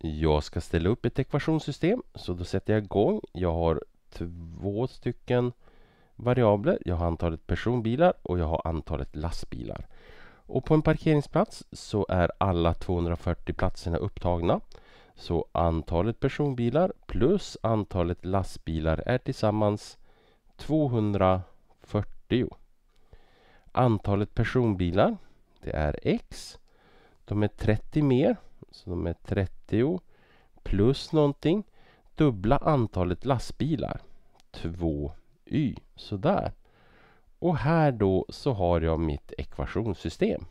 Jag ska ställa upp ett ekvationssystem så då sätter jag igång. Jag har två stycken variabler. Jag har antalet personbilar och jag har antalet lastbilar. Och på en parkeringsplats så är alla 240 platserna upptagna. Så antalet personbilar plus antalet lastbilar är tillsammans 240. Antalet personbilar, det är x. De är 30 mer som är 30 plus någonting dubbla antalet lastbilar 2y sådär och här då så har jag mitt ekvationssystem